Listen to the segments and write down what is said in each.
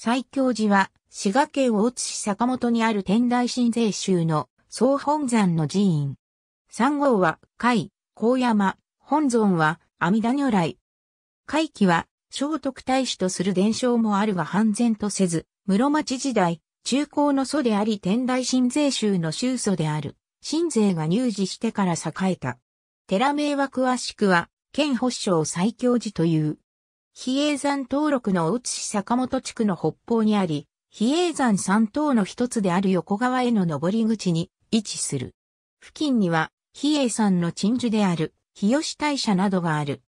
西京寺は、滋賀県大津市坂本にある天台神税宗の総本山の寺院。三号は、海、高山、本尊は、阿弥陀如来。海記は、聖徳太子とする伝承もあるが半然とせず、室町時代、中高の祖であり天台神税宗の宗祖である、神税が入寺してから栄えた。寺名は詳しくは、県保省最強寺という。比叡山登録の内市坂本地区の北方にあり、比叡山三島の一つである横川への登り口に位置する。付近には、比叡山の鎮守である、日吉大社などがある。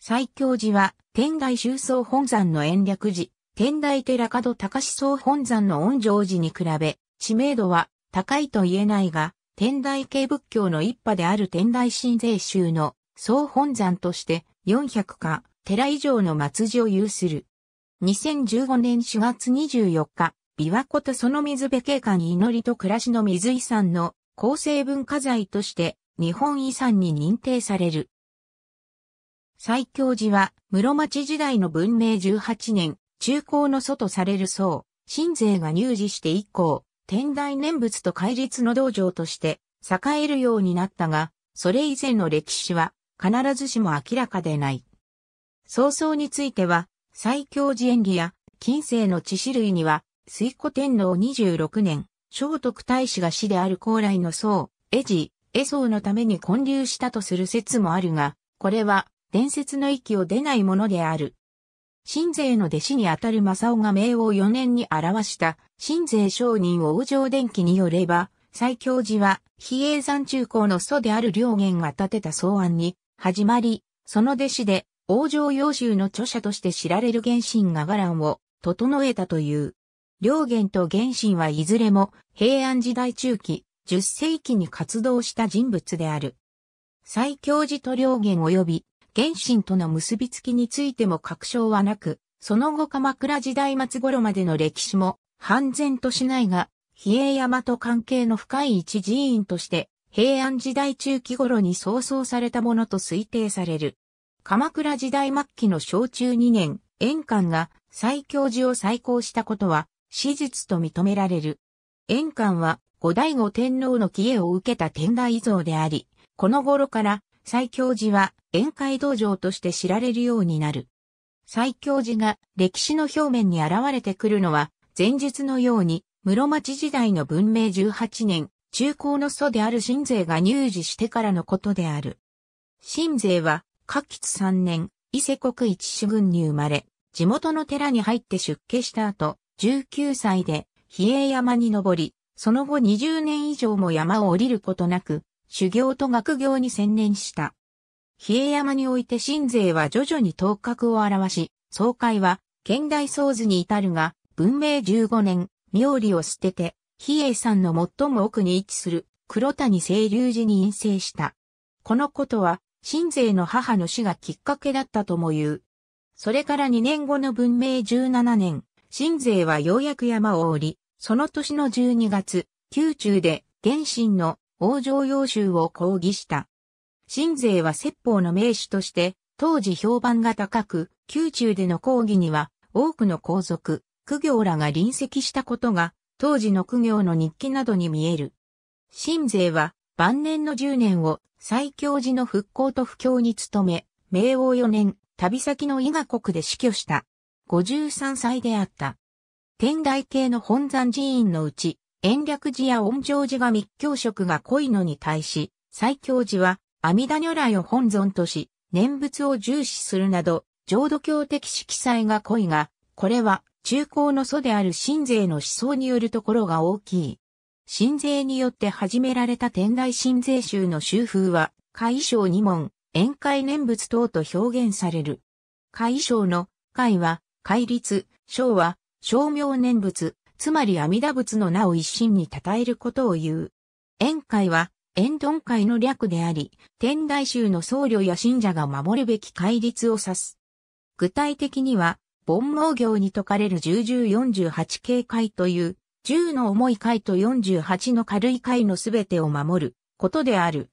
最強寺は、天台修宗本山の延暦寺、天台寺門高志宗本山の恩城寺に比べ、知名度は高いと言えないが、天台系仏教の一派である天台神税宗の宗本山として400か寺以上の末寺を有する。2015年4月24日、琵琶湖とその水辺景観祈りと暮らしの水遺産の構成文化財として日本遺産に認定される。西京寺は室町時代の文明18年、中高の祖とされる僧、新税が入寺して以降、天台念仏と戒律の道場として栄えるようになったが、それ以前の歴史は必ずしも明らかでない。曹操については、最強寺演技や、近世の知史類には、水古天皇26年、聖徳太子が死である高麗の僧、エジ、エ僧のために建立したとする説もあるが、これは、伝説の域を出ないものである。新税の弟子にあたる正雄が名を4年に表した新税商人王城伝記によれば、最強寺は比叡山中高の祖である良元が建てた草案に始まり、その弟子で王城洋衆の著者として知られる原神が伽藍を整えたという。良源と原神はいずれも平安時代中期、10世紀に活動した人物である。最強寺と良源及び原神との結びつきについても確証はなく、その後鎌倉時代末頃までの歴史も半然としないが、比叡山と関係の深い一寺院として、平安時代中期頃に創創されたものと推定される。鎌倉時代末期の小中2年、円官が最教寺を再興したことは、史実と認められる。円官は、後醍醐天皇の帰依を受けた天台像であり、この頃から最教寺は宴会道場として知られるようになる。最教寺が歴史の表面に現れてくるのは、前述のように、室町時代の文明18年、中高の祖である新税が入寺してからのことである。新税は、夏吉3年、伊勢国一主軍に生まれ、地元の寺に入って出家した後、19歳で比叡山に登り、その後20年以上も山を降りることなく、修行と学業に専念した。比叡山において新税は徐々に頭角を現し、総会は、現代創図に至るが、文明15年、妙理を捨てて、比叡山の最も奥に位置する黒谷清流寺に陰性した。このことは、新税の母の死がきっかけだったとも言う。それから2年後の文明17年、新税はようやく山を降り、その年の12月、宮中で原神の王城要衆を抗議した。新税は説法の名手として、当時評判が高く、宮中での抗議には多くの皇族、苦行らが臨席したことが、当時の苦行の日記などに見える。新税は晩年の10年を最強寺の復興と布教に努め、明王4年、旅先の伊賀国で死去した。53歳であった。天台系の本山寺院のうち、延暦寺や恩城寺が密教職が濃いのに対し、最強寺は阿弥陀如来を本尊とし、念仏を重視するなど、浄土教的色彩が濃いが、これは中高の祖である神勢の思想によるところが大きい。新税によって始められた天台新税宗の修風は、会章二門、宴会念仏等と表現される。会章の、会は、戒律、章は、称名念仏、つまり阿弥陀仏の名を一身に称えることを言う。宴会は、縁頓会の略であり、天台宗の僧侶や信者が守るべき戒律を指す。具体的には、盆毛行に説かれる十十四十八警戒という10の重い回と48の軽い回のすべてを守ることである。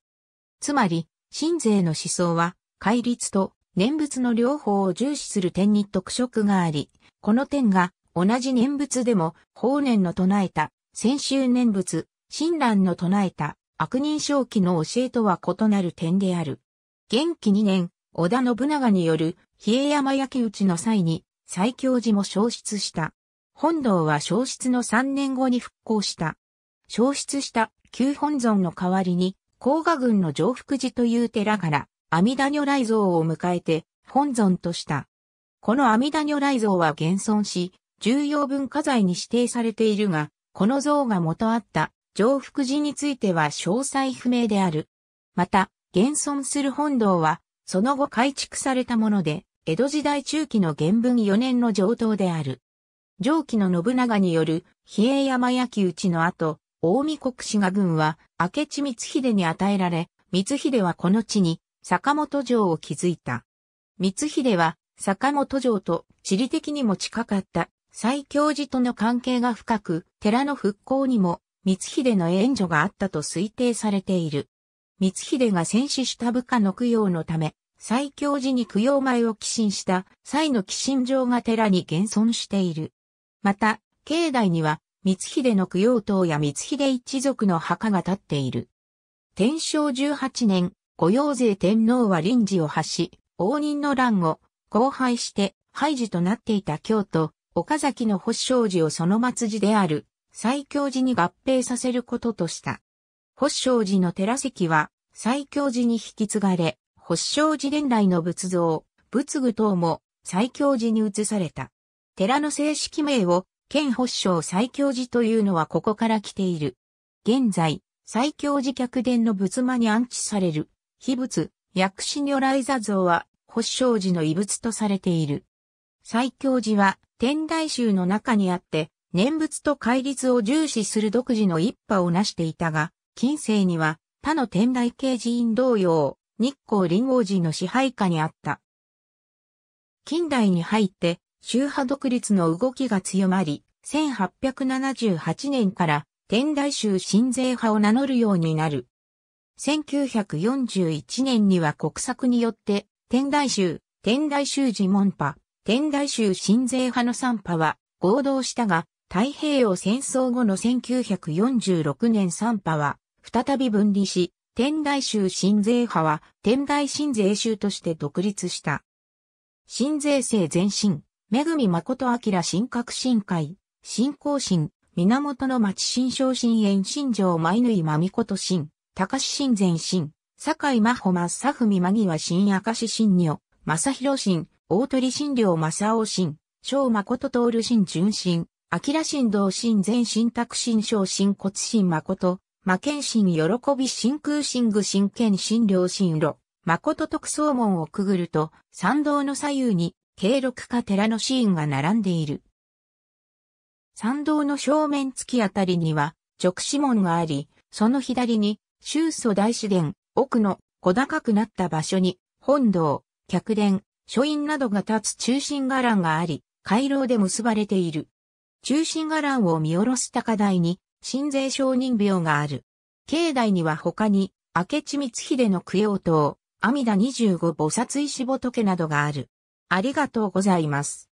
つまり、神税の思想は、戒律と念仏の両方を重視する点に特色があり、この点が同じ念仏でも、法然の唱えた、先週念仏、親鸞の唱えた、悪人正気の教えとは異なる点である。元気2年、織田信長による、比叡山焼き討ちの際に、最強寺も消失した。本堂は消失の3年後に復興した。消失した旧本尊の代わりに、甲賀郡の上福寺という寺から、阿弥陀如来像を迎えて、本尊とした。この阿弥陀如来像は現存し、重要文化財に指定されているが、この像が元あった上福寺については詳細不明である。また、現存する本堂は、その後改築されたもので、江戸時代中期の原文4年の上等である。上記の信長による比叡山焼き討ちの後、大見国志賀軍は明智光秀に与えられ、光秀はこの地に坂本城を築いた。光秀は坂本城と地理的にも近かった西京寺との関係が深く、寺の復興にも光秀の援助があったと推定されている。光秀が戦死した部下の供養のため、西京寺に供養前を寄進した際の寄進城が寺に現存している。また、境内には、光秀の供養塔や光秀一族の墓が建っている。天正18年、御用税天皇は臨時を発し、応仁の乱後、荒廃して廃寺となっていた京都、岡崎の保証寺をその末寺である、西京寺に合併させることとした。保証寺の寺席は、西京寺に引き継がれ、保証寺伝来の仏像、仏具等も西京寺に移された。寺の正式名を、県発祥最強寺というのはここから来ている。現在、最強寺客殿の仏間に安置される、秘仏、薬師如来座像は、発祥寺の遺物とされている。最強寺は、天台宗の中にあって、念仏と戒律を重視する独自の一派を成していたが、近世には、他の天台系寺院同様、日光林王寺の支配下にあった。近代に入って、宗派独立の動きが強まり、1878年から天台宗新税派を名乗るようになる。1941年には国策によって天台宗、天台宗寺門派、天台宗新税派の3派は合同したが、太平洋戦争後の1946年3派は再び分離し、天台宗新税派は天台新税宗として独立した。新税制前進。めぐみまことあきら新革新会、新行神、源の町新昇神縁神城舞縫まみこと新、高志神前神、坂井真帆正文間際新明石新女、正広新、大鳥神領正雄神、小誠徹神純き明神道神前神拓神小神骨新誠、魔剣神喜び新空神具新剣神領神路、誠特総門をくぐると、参道の左右に、軽六か寺のシーンが並んでいる。参道の正面付きあたりには直指門があり、その左に周祖大師殿、奥の小高くなった場所に本堂、客殿、書院などが立つ中心伽藍があり、回廊で結ばれている。中心伽藍を見下ろす高台に神税承人廟がある。境内には他に明智光秀の供養塔、阿弥陀25菩薩石仏などがある。ありがとうございます。